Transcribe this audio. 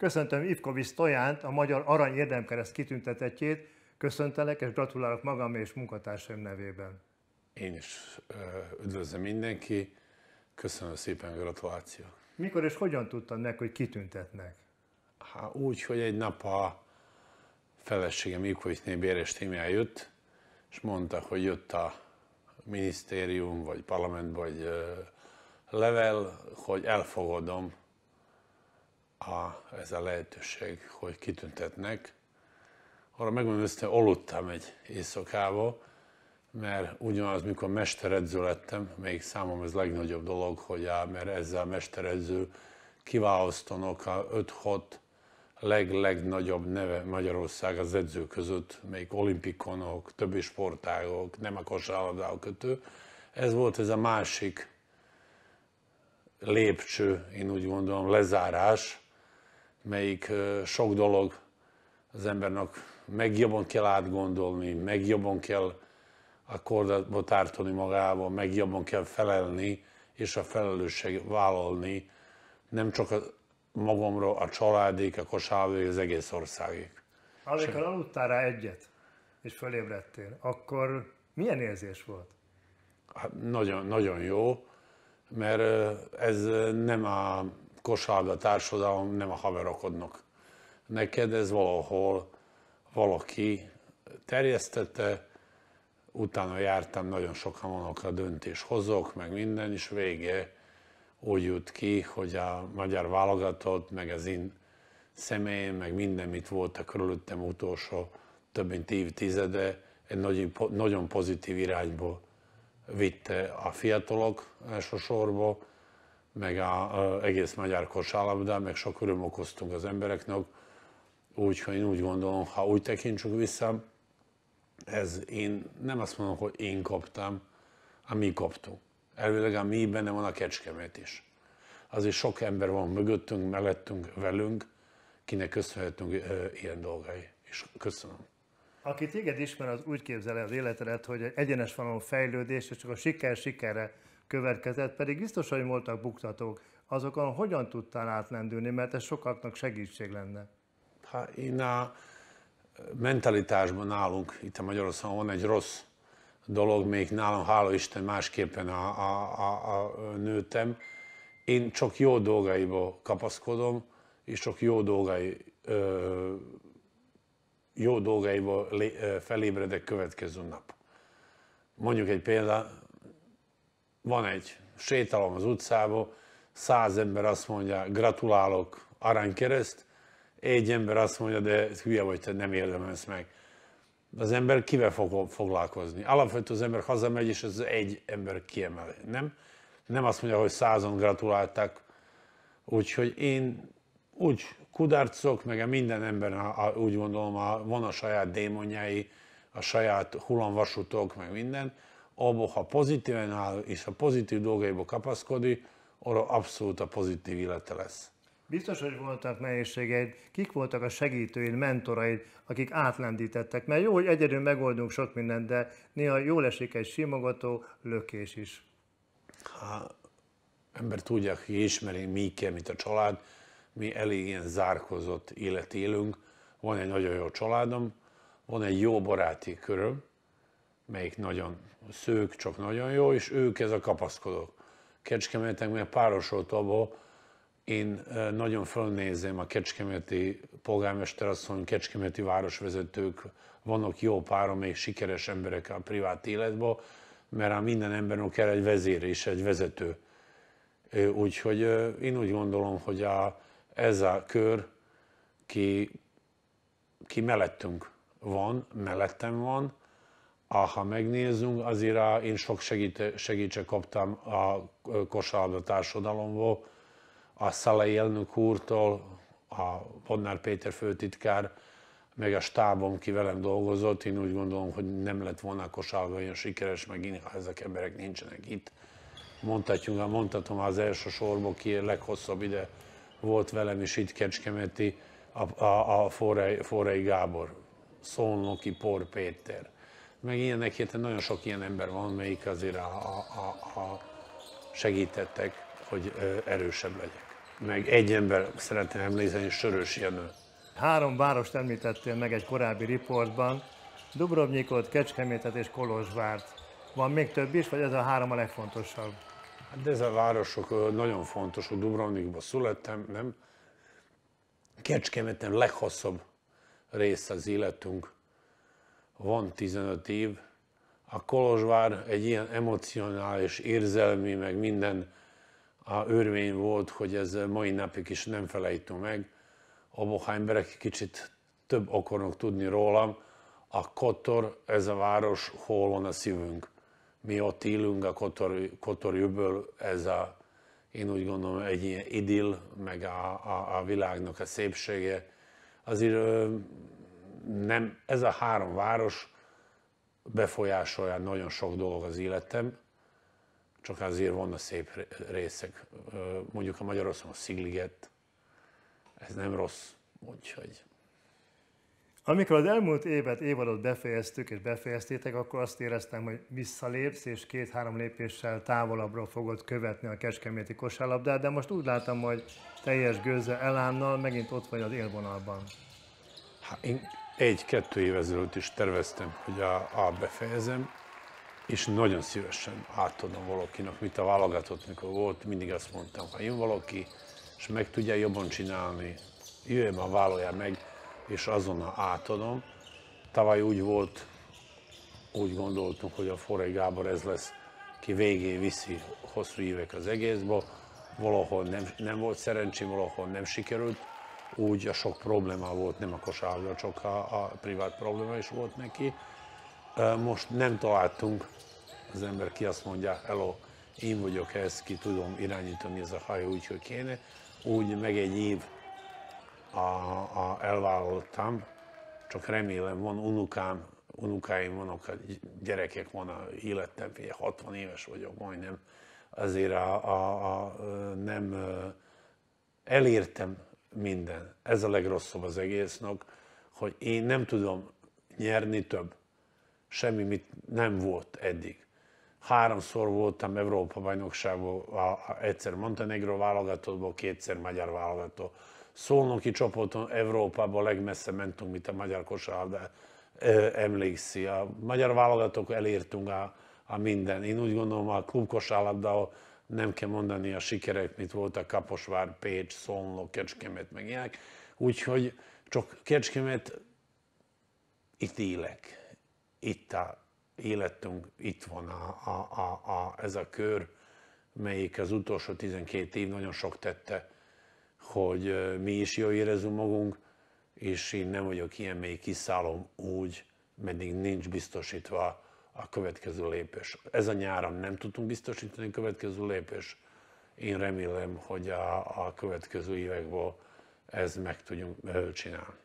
Köszöntöm Ivkovics Tojánt, a Magyar Arany Érdemkereszt kitüntetetjét. Köszöntelek és gratulálok magam és munkatársaim nevében. Én is üdvözlöm mindenki. Köszönöm szépen, gratuláció. Mikor és hogyan tudtad meg, hogy kitüntetnek? Hát úgy, hogy egy nap a feleségem Ivkovicsné Béres Tímián jött, és mondta, hogy jött a minisztérium, vagy parlament, vagy level, hogy elfogadom a, ez a lehetőség, hogy kitüntetnek. Arra megmondom, hogy aludtam egy éjszakába, mert ugyanaz, mikor mesteredző lettem, még számom ez legnagyobb dolog, hogy á, mert ezzel mesteredző kiválasztanok a 5-6 leg-legnagyobb neve Magyarország az edző között, még olimpikonok, többi sportágok, nem a kosárlabdával kötő. Ez volt ez a másik lépcső, én úgy gondolom, lezárás, melyik sok dolog az embernek meg jobban kell átgondolni, meg jobban kell a kordatba tartani magával, meg jobban kell felelni, és a felelősség vállalni, nem csak a magamra, a családék, a kosávig, az egész országék. Amikor aludtál rá egyet, és fölébredtél, akkor milyen érzés volt? Hát nagyon, nagyon jó, mert ez nem a kosárd a társadalom, nem a haverokodnak. Neked ez valahol valaki terjesztette, utána jártam, nagyon sokan vannak a döntéshozók, meg minden, és vége úgy jut ki, hogy a magyar válogatott, meg az én személyem, meg minden, mit voltak körülöttem utolsó több mint évtizede, egy nagyon, nagyon pozitív irányból vitte a fiatalok elsősorban, meg a, a egész magyar kosárlabda, meg sok öröm okoztunk az embereknek, úgyhogy én úgy gondolom, ha úgy tekintsük vissza, ez én nem azt mondom, hogy én kaptam, a mi kaptunk. Elvileg a mi benne van a kecskemet is. Azért sok ember van mögöttünk, mellettünk, velünk, kinek köszönhetünk ö, ilyen dolgai. És köszönöm. Aki téged ismer, az úgy képzel az életedet, hogy egyenes van a fejlődés, és csak a siker sikerre következett, pedig biztos, hogy voltak buktatók. Azokon hogyan tudtál átlendülni, mert ez sokaknak segítség lenne? Hát én a mentalitásban nálunk, itt a Magyarországon van egy rossz dolog, még nálam, hála Isten, másképpen a, a, a, a nőtem. Én csak jó dolgaiba kapaszkodom, és csak jó dolgai, ö, jó dolgaiba felébredek következő nap. Mondjuk egy példa, van egy, sétálom az utcába, száz ember azt mondja, gratulálok, aranykereszt, egy ember azt mondja, de hülye vagy, te nem érdemelsz meg. Az ember kivel fog foglalkozni? Alapvetően az ember hazamegy, és az egy ember kiemeli, nem? Nem azt mondja, hogy százan gratuláltak. Úgyhogy én úgy kudarcok, meg a minden ember, úgy gondolom, a, van a saját démonjai, a saját hullamvasutok, meg minden, ovo ha pozitíven áll és a pozitív dolgaiba kapaszkodik, arra abszolút a pozitív élete lesz. Biztos, hogy voltak nehézségeid. Kik voltak a segítőid, mentoraid, akik átlendítettek? Mert jó, hogy egyedül megoldunk sok mindent, de néha jól esik egy simogató lökés is. Ha ember tudja, aki ismeri mi kell, mint a család, mi elég ilyen zárkozott élet élünk. Van egy nagyon jó családom, van egy jó baráti köröm, melyik nagyon szők, csak nagyon jó, és ők ez a kapaszkodók. Kecskemétek mert párosolt abba, én nagyon fölnézem a kecskeméti polgármesterasszony, kecskeméti városvezetők, vannak jó párom és sikeres emberek a privát életben, mert a minden embernek kell egy vezér és egy vezető. Úgyhogy én úgy gondolom, hogy a, ez a kör, ki, ki mellettünk van, mellettem van, ha megnézzünk, azért a, én sok segít, segítséget kaptam a kosárlabda társadalomból, a Szalai elnök úrtól, a Bodnár Péter főtitkár, meg a stábom, ki velem dolgozott, én úgy gondolom, hogy nem lett volna a kosárlabda olyan sikeres, meg én, ha ezek emberek nincsenek itt. Mondhatjuk, mondhatom az első sorból, ki leghosszabb ide volt velem is itt Kecskemeti, a, a, a Forrai, Forrai Gábor, Szolnoki Por Péter, meg ilyenek héten nagyon sok ilyen ember van, melyik azért a, a, a, a segítettek, hogy erősebb legyek. Meg egy ember szeretném emlékezni, Sörös Jenő. Három várost említettél meg egy korábbi riportban, Dubrovnikot, Kecskemétet és Kolozsvárt. Van még több is, vagy ez a három a legfontosabb? Hát ez a városok nagyon fontos, hogy Dubrovnikba születtem, nem? Kecskeméten leghosszabb része az életünk, van 15 év, a Kolozsvár egy ilyen emocionális, érzelmi, meg minden a örvény volt, hogy ez mai napig is nem felejtő meg. A Boha emberek kicsit több akarnak tudni rólam, a Kotor, ez a város, hol van a szívünk. Mi ott élünk, a Kotor, Kotor Kotorjúból ez a, én úgy gondolom, egy ilyen idil, meg a, a, a világnak a szépsége. Azért nem, ez a három város befolyásolja nagyon sok dolog az életem, csak azért a szép részek. Mondjuk a Magyarországon a Szigliget, ez nem rossz, úgyhogy. Amikor az elmúlt évet, évadot befejeztük és befejeztétek, akkor azt éreztem, hogy visszalépsz, és két-három lépéssel távolabbra fogod követni a kecskeméti kosárlabdát, de most úgy látom, hogy teljes gőze elánnal megint ott vagy az élvonalban. Hát én egy-kettő év ezelőtt is terveztem, hogy a, a befejezem, és nagyon szívesen átadom valakinek, mit a válogatott, mikor volt, mindig azt mondtam, ha jön valaki, és meg tudja jobban csinálni, jöjjön a vállalja meg, és azonnal átadom. Tavaly úgy volt, úgy gondoltunk, hogy a Foré Gábor ez lesz, ki végén viszi hosszú évek az egészbe, valahol nem, nem volt szerencsém, valahol nem sikerült, úgy a sok probléma volt, nem a kosárlabda csak a, a privát probléma is volt neki. Most nem találtunk az ember, ki azt mondja, hello, én vagyok ez, ki tudom irányítani ez a hajó úgy, hogy kéne. Úgy meg egy év a, a, elvállaltam, csak remélem van unukám, unukáim vannak, a gyerekek van a életem, 60 éves vagyok majdnem, azért a, a, a, nem elértem minden. Ez a legrosszabb az egésznek, hogy én nem tudom nyerni több. Semmi, mit nem volt eddig. Háromszor voltam Európa bajnokságban, egyszer Montenegro válogatottból, kétszer magyar válogató. Szolnoki csoporton Európában legmesszebb mentünk, mint a magyar kosárlabda emlékszi. A magyar válogatók elértünk a, a minden. Én úgy gondolom, a klubkosárlabda nem kell mondani a sikerek, mint a Kaposvár, Pécs, Szolnok, Kecskemet, meg ilyenek. Úgyhogy csak Kecskemet itt élek, itt a életünk, itt van a, a, a, a, ez a kör, melyik az utolsó 12 év nagyon sok tette, hogy mi is jól érezünk magunk, és én nem vagyok ilyen, melyik kiszállom úgy, meddig nincs biztosítva a következő lépés. Ez a nyáron nem tudtunk biztosítani a következő lépés. Én remélem, hogy a, a következő években ez meg tudjunk csinálni.